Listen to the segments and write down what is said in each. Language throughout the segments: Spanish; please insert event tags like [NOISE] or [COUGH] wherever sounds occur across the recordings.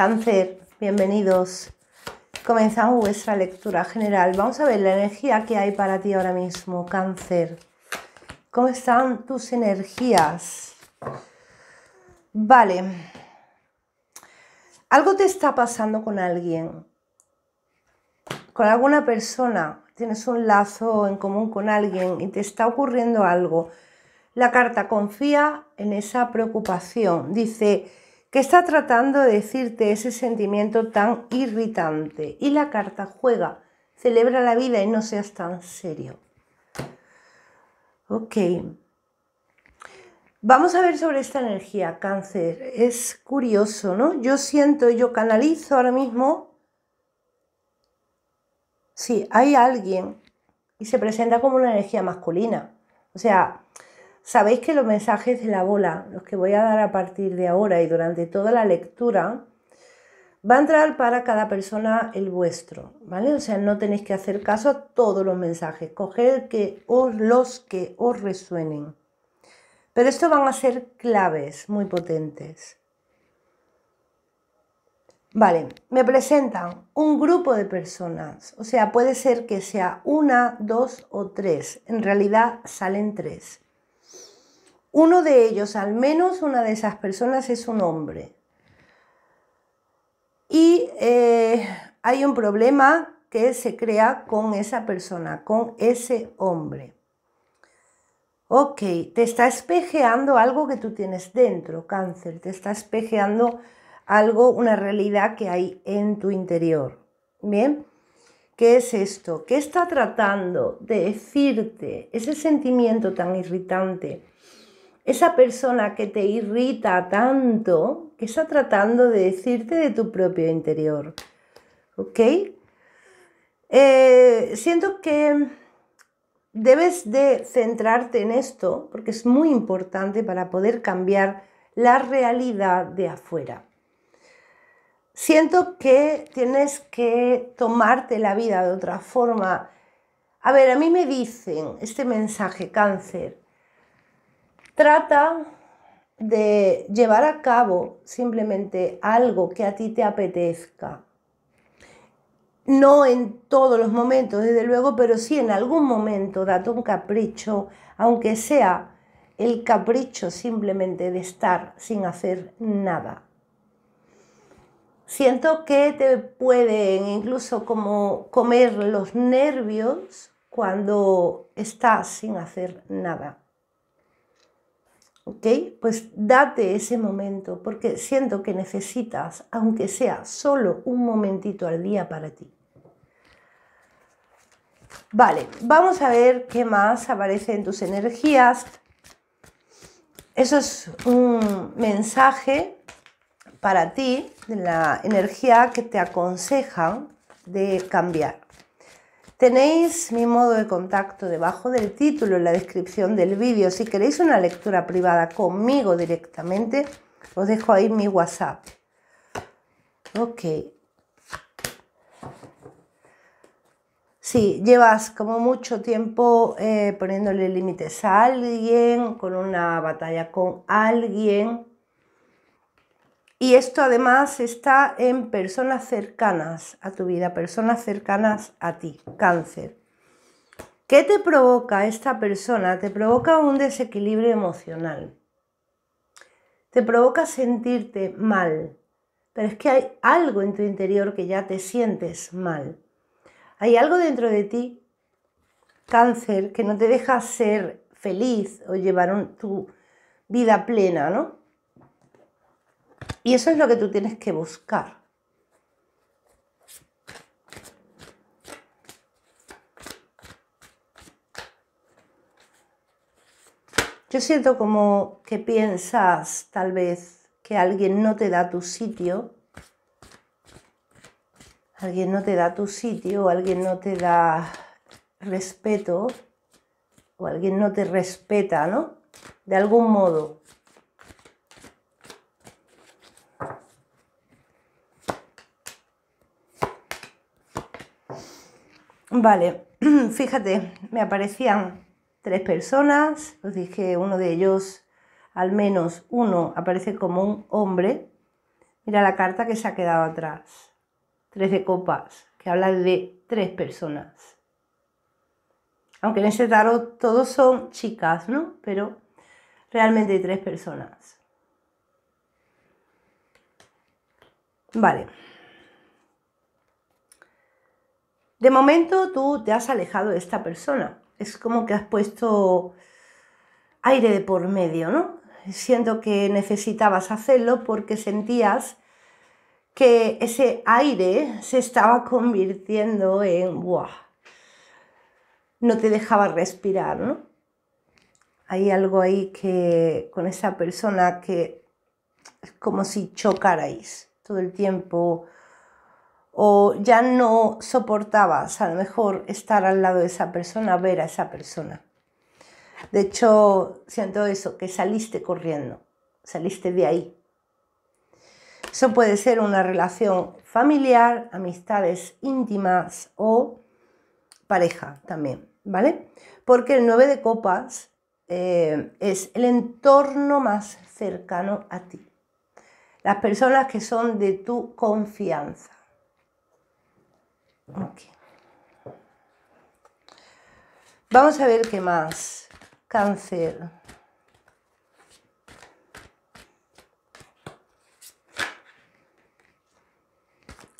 Cáncer, bienvenidos. Comenzamos vuestra lectura general. Vamos a ver la energía que hay para ti ahora mismo, cáncer. ¿Cómo están tus energías? Vale. Algo te está pasando con alguien, con alguna persona. Tienes un lazo en común con alguien y te está ocurriendo algo. La carta confía en esa preocupación. Dice, ¿Qué está tratando de decirte ese sentimiento tan irritante? Y la carta juega, celebra la vida y no seas tan serio. Ok. Vamos a ver sobre esta energía, cáncer. Es curioso, ¿no? Yo siento, yo canalizo ahora mismo. Sí, hay alguien y se presenta como una energía masculina. O sea, Sabéis que los mensajes de la bola, los que voy a dar a partir de ahora y durante toda la lectura, van a entrar para cada persona el vuestro, ¿vale? O sea, no tenéis que hacer caso a todos los mensajes, coger que os, los que os resuenen. Pero estos van a ser claves muy potentes. Vale, me presentan un grupo de personas, o sea, puede ser que sea una, dos o tres, en realidad salen tres. Uno de ellos, al menos una de esas personas, es un hombre. Y eh, hay un problema que se crea con esa persona, con ese hombre. Ok, te está espejeando algo que tú tienes dentro, cáncer, te está espejeando algo, una realidad que hay en tu interior. Bien, ¿qué es esto? ¿Qué está tratando de decirte ese sentimiento tan irritante? esa persona que te irrita tanto, que está tratando de decirte de tu propio interior. ¿Ok? Eh, siento que debes de centrarte en esto, porque es muy importante para poder cambiar la realidad de afuera. Siento que tienes que tomarte la vida de otra forma. A ver, a mí me dicen este mensaje, cáncer, Trata de llevar a cabo simplemente algo que a ti te apetezca. No en todos los momentos, desde luego, pero sí en algún momento date un capricho, aunque sea el capricho simplemente de estar sin hacer nada. Siento que te pueden incluso como comer los nervios cuando estás sin hacer nada. ¿ok? Pues date ese momento porque siento que necesitas, aunque sea solo un momentito al día para ti. Vale, vamos a ver qué más aparece en tus energías. Eso es un mensaje para ti de la energía que te aconseja de cambiar. Tenéis mi modo de contacto debajo del título en la descripción del vídeo. Si queréis una lectura privada conmigo directamente, os dejo ahí mi WhatsApp. Ok. Si sí, llevas como mucho tiempo eh, poniéndole límites a alguien, con una batalla con alguien, y esto además está en personas cercanas a tu vida, personas cercanas a ti, cáncer. ¿Qué te provoca esta persona? Te provoca un desequilibrio emocional. Te provoca sentirte mal. Pero es que hay algo en tu interior que ya te sientes mal. Hay algo dentro de ti, cáncer, que no te deja ser feliz o llevar tu vida plena, ¿no? Y eso es lo que tú tienes que buscar. Yo siento como que piensas tal vez que alguien no te da tu sitio, alguien no te da tu sitio, alguien no te da respeto, o alguien no te respeta, ¿no? De algún modo. Vale, [CLEARS THROAT] fíjate, me aparecían tres personas, os dije uno de ellos, al menos uno aparece como un hombre. Mira la carta que se ha quedado atrás. Tres de copas, que habla de tres personas. Aunque en ese tarot todos son chicas, ¿no? Pero realmente hay tres personas. Vale. De momento tú te has alejado de esta persona. Es como que has puesto aire de por medio, ¿no? Siento que necesitabas hacerlo porque sentías que ese aire se estaba convirtiendo en ¡buah! No te dejaba respirar, ¿no? Hay algo ahí que con esa persona que es como si chocarais todo el tiempo o ya no soportabas a lo mejor estar al lado de esa persona, ver a esa persona. De hecho, siento eso, que saliste corriendo, saliste de ahí. Eso puede ser una relación familiar, amistades íntimas o pareja también, ¿vale? Porque el 9 de copas eh, es el entorno más cercano a ti. Las personas que son de tu confianza. Vamos a ver qué más. Cáncer.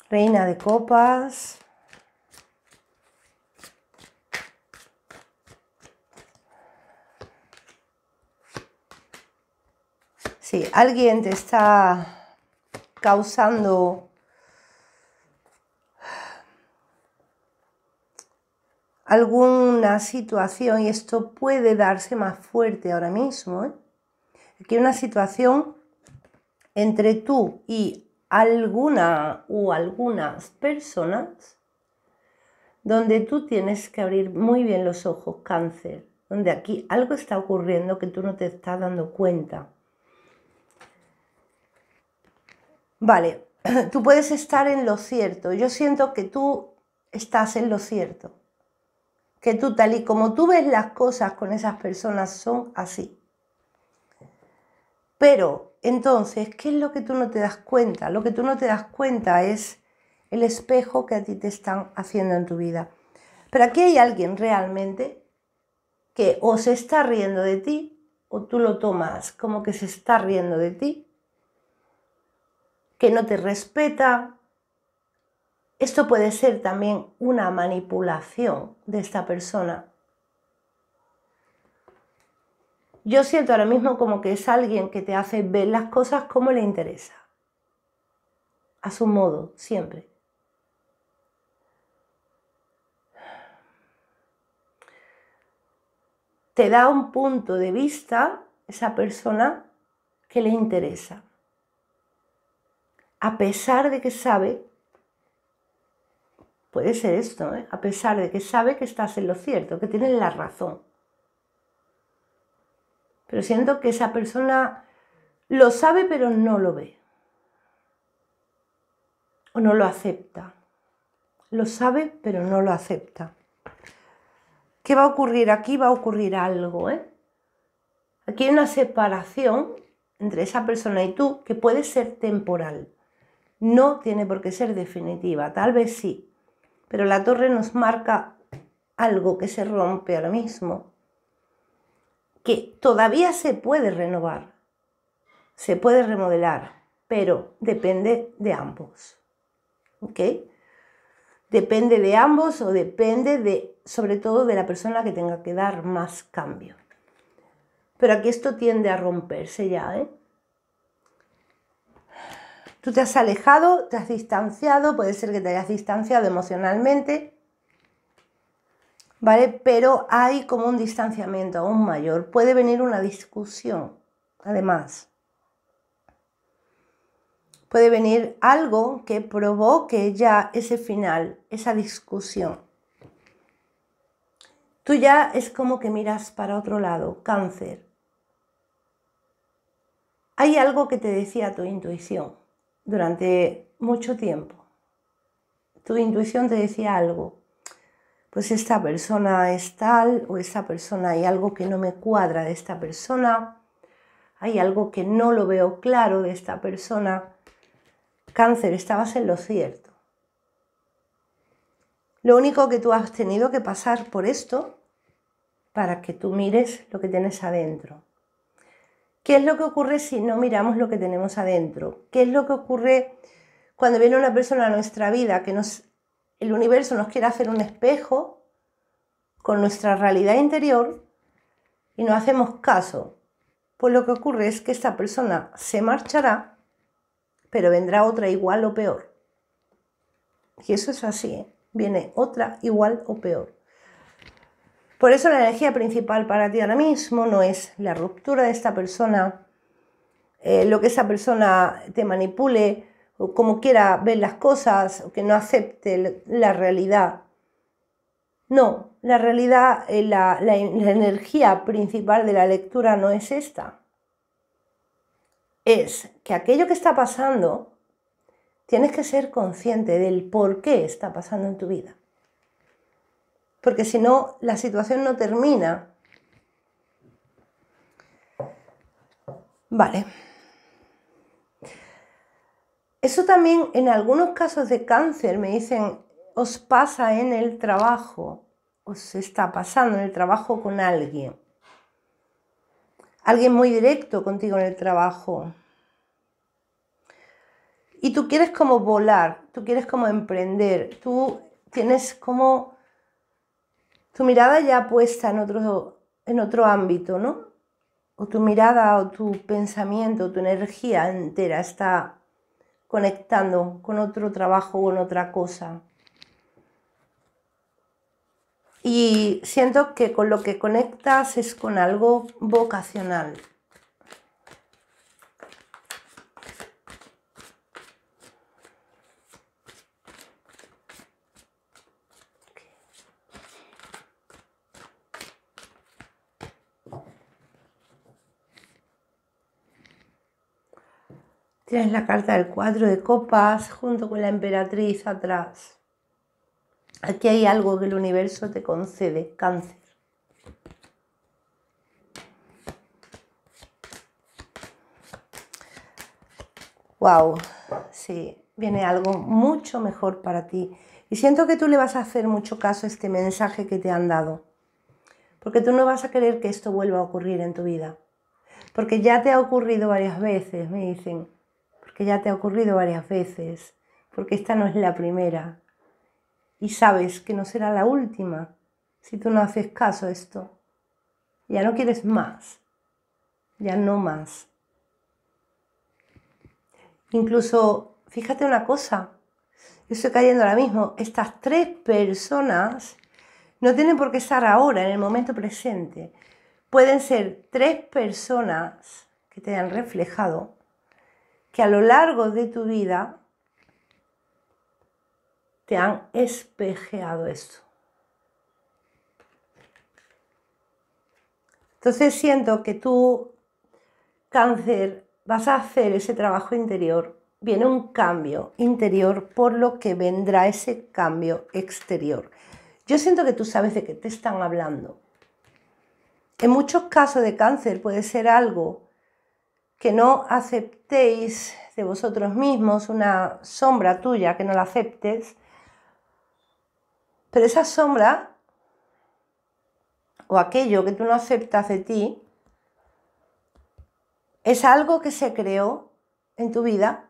Reina de copas. Sí, alguien te está causando alguna situación, y esto puede darse más fuerte ahora mismo, ¿eh? que una situación entre tú y alguna o algunas personas donde tú tienes que abrir muy bien los ojos, cáncer, donde aquí algo está ocurriendo que tú no te estás dando cuenta. Vale, [CLEARS THROAT] tú puedes estar en lo cierto, yo siento que tú estás en lo cierto, que tú tal y como tú ves las cosas con esas personas son así. Pero entonces, ¿qué es lo que tú no te das cuenta? Lo que tú no te das cuenta es el espejo que a ti te están haciendo en tu vida. Pero aquí hay alguien realmente que o se está riendo de ti o tú lo tomas como que se está riendo de ti, que no te respeta, esto puede ser también una manipulación de esta persona. Yo siento ahora mismo como que es alguien que te hace ver las cosas como le interesa. A su modo, siempre. Te da un punto de vista esa persona que le interesa. A pesar de que sabe Puede ser esto, ¿eh? a pesar de que sabe que estás en lo cierto, que tienes la razón. Pero siento que esa persona lo sabe pero no lo ve. O no lo acepta. Lo sabe pero no lo acepta. ¿Qué va a ocurrir? Aquí va a ocurrir algo, ¿eh? Aquí hay una separación entre esa persona y tú que puede ser temporal. No tiene por qué ser definitiva, tal vez sí, pero la torre nos marca algo que se rompe ahora mismo, que todavía se puede renovar, se puede remodelar, pero depende de ambos. ¿Ok? Depende de ambos o depende de, sobre todo, de la persona que tenga que dar más cambio. Pero aquí esto tiende a romperse ya, ¿eh? Tú te has alejado, te has distanciado, puede ser que te hayas distanciado emocionalmente, ¿vale? Pero hay como un distanciamiento aún mayor. Puede venir una discusión, además. Puede venir algo que provoque ya ese final, esa discusión. Tú ya es como que miras para otro lado, cáncer. Hay algo que te decía tu intuición durante mucho tiempo. Tu intuición te decía algo, pues esta persona es tal o esta persona hay algo que no me cuadra de esta persona, hay algo que no lo veo claro de esta persona. Cáncer, estabas en lo cierto. Lo único que tú has tenido que pasar por esto para que tú mires lo que tienes adentro. ¿Qué es lo que ocurre si no miramos lo que tenemos adentro? ¿Qué es lo que ocurre cuando viene una persona a nuestra vida que nos, el universo nos quiere hacer un espejo con nuestra realidad interior y no hacemos caso? Pues lo que ocurre es que esta persona se marchará, pero vendrá otra igual o peor. Y eso es así, ¿eh? viene otra igual o peor. Por eso la energía principal para ti ahora mismo no es la ruptura de esta persona, eh, lo que esa persona te manipule, o como quiera ver las cosas, o que no acepte la realidad. No, la realidad, eh, la energía principal de la lectura no es esta. Es que aquello que está pasando, tienes que ser consciente del por qué está pasando en tu vida porque si no, la situación no termina. Vale. Eso también en algunos casos de cáncer me dicen, os pasa en el trabajo, os está pasando en el trabajo con alguien. Alguien muy directo contigo en el trabajo. Y tú quieres como volar, tú quieres como emprender, tú tienes como tu mirada ya puesta en otro, en otro ámbito, ¿no? O tu mirada o tu pensamiento, tu energía entera está conectando con otro trabajo o con otra cosa. Y siento que con lo que conectas es con algo vocacional. Tienes la carta del cuadro de copas junto con la emperatriz atrás. Aquí hay algo que el universo te concede, cáncer. Wow, sí, viene algo mucho mejor para ti. Y siento que tú le vas a hacer mucho caso a este mensaje que te han dado. Porque tú no vas a querer que esto vuelva a ocurrir en tu vida. Porque ya te ha ocurrido varias veces, me dicen que ya te ha ocurrido varias veces, porque esta no es la primera. Y sabes que no será la última si tú no haces caso a esto. Ya no quieres más, ya no más. Incluso, fíjate una cosa, yo estoy cayendo ahora mismo, estas tres personas no tienen por qué estar ahora, en el momento presente. Pueden ser tres personas que te han reflejado que a lo largo de tu vida te han espejeado esto. Entonces siento que tú, cáncer, vas a hacer ese trabajo interior. Viene un cambio interior por lo que vendrá ese cambio exterior. Yo siento que tú sabes de qué te están hablando. En muchos casos de cáncer puede ser algo que no aceptéis de vosotros mismos una sombra tuya, que no la aceptes, pero esa sombra o aquello que tú no aceptas de ti es algo que se creó en tu vida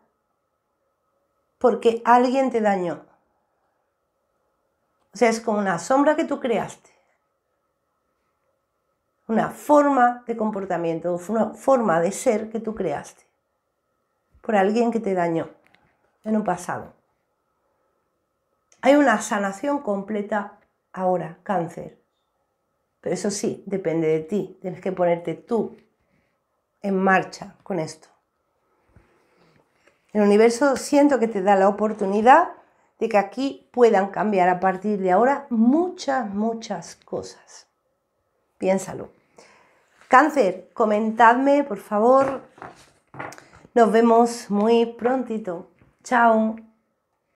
porque alguien te dañó. O sea, es como una sombra que tú creaste una forma de comportamiento, una forma de ser que tú creaste por alguien que te dañó en un pasado. Hay una sanación completa ahora, cáncer. Pero eso sí, depende de ti. Tienes que ponerte tú en marcha con esto. El universo siento que te da la oportunidad de que aquí puedan cambiar a partir de ahora muchas, muchas cosas. Piénsalo. Cáncer, comentadme, por favor. Nos vemos muy prontito. Chao.